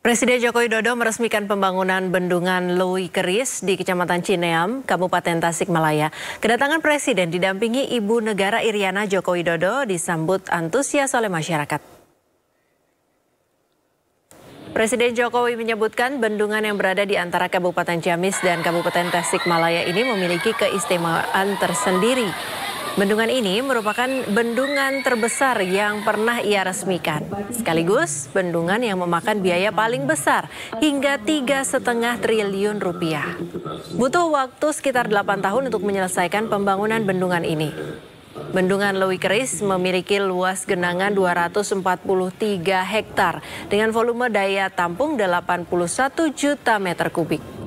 Presiden Joko Widodo meresmikan pembangunan bendungan Lewi Keris di Kecamatan Cineam, Kabupaten Tasikmalaya. Kedatangan Presiden didampingi Ibu Negara Iriana Joko Widodo disambut antusias oleh masyarakat. Presiden Jokowi menyebutkan bendungan yang berada di antara Kabupaten Ciamis dan Kabupaten Tasikmalaya ini memiliki keistimewaan tersendiri Bendungan ini merupakan bendungan terbesar yang pernah ia resmikan. Sekaligus bendungan yang memakan biaya paling besar hingga tiga setengah triliun rupiah. Butuh waktu sekitar 8 tahun untuk menyelesaikan pembangunan bendungan ini. Bendungan Lewi Keris memiliki luas genangan 243 hektar dengan volume daya tampung 81 juta meter kubik.